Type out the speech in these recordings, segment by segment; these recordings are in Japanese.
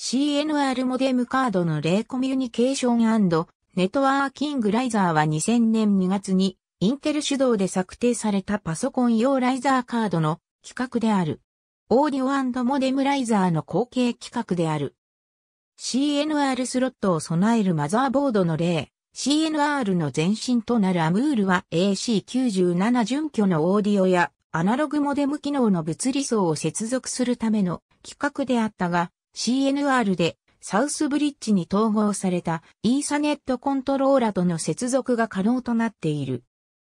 CNR モデムカードの例コミュニケーションネットワーキングライザーは2000年2月にインテル主導で策定されたパソコン用ライザーカードの企画である。オーディオモデムライザーの後継企画である。CNR スロットを備えるマザーボードの例。CNR の前身となるアムールは AC97 準拠のオーディオやアナログモデム機能の物理層を接続するための規格であったが、CNR でサウスブリッジに統合されたイーサネットコントローラとの接続が可能となっている。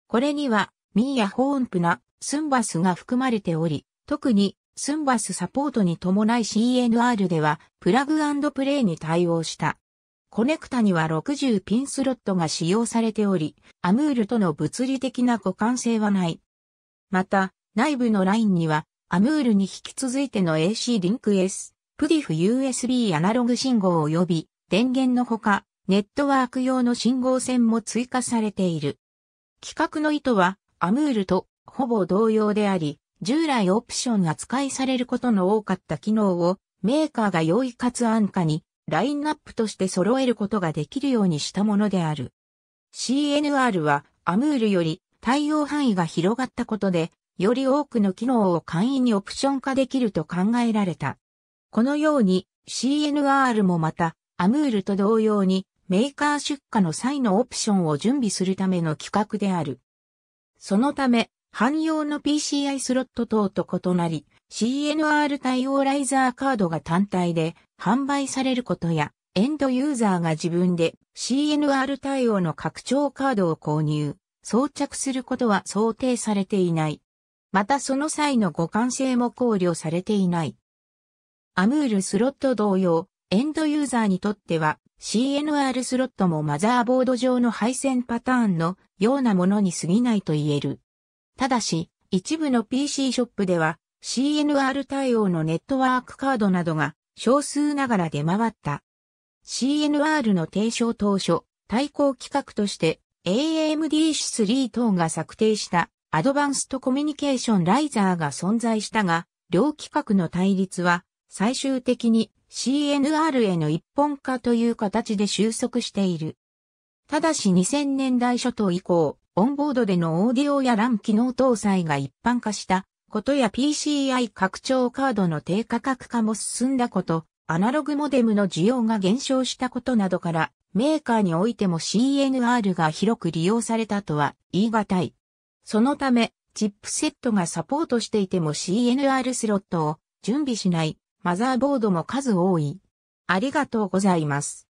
これにはミーやホーンプナ、スンバスが含まれており、特にスンバスサポートに伴い CNR ではプラグプレイに対応した。コネクタには60ピンスロットが使用されており、アムールとの物理的な互換性はない。また、内部のラインには、アムールに引き続いての AC リンク S プディフ USB アナログ信号及び電源のほか、ネットワーク用の信号線も追加されている。規格の意図は、アムールとほぼ同様であり、従来オプション扱いされることの多かった機能を、メーカーが容易かつ安価に、ラインナップとして揃えることができるようにしたものである。CNR は、アムールより対応範囲が広がったことで、より多くの機能を簡易にオプション化できると考えられた。このように CNR もまた、アムールと同様にメーカー出荷の際のオプションを準備するための規格である。そのため、汎用の PCI スロット等と異なり、CNR 対応ライザーカードが単体で販売されることや、エンドユーザーが自分で CNR 対応の拡張カードを購入、装着することは想定されていない。またその際の互換性も考慮されていない。アムールスロット同様、エンドユーザーにとっては CNR スロットもマザーボード上の配線パターンのようなものに過ぎないと言える。ただし、一部の PC ショップでは CNR 対応のネットワークカードなどが少数ながら出回った。CNR の提唱当初、対抗企画として AMD-3 等が策定したアドバンストコミュニケーションライザーが存在したが、両規格の対立は最終的に CNR への一本化という形で収束している。ただし2000年代初頭以降、オンボードでのオーディオやラ a 機能搭載が一般化したことや PCI 拡張カードの低価格化も進んだこと、アナログモデムの需要が減少したことなどから、メーカーにおいても CNR が広く利用されたとは言い難い。そのため、チップセットがサポートしていても CNR スロットを準備しないマザーボードも数多い。ありがとうございます。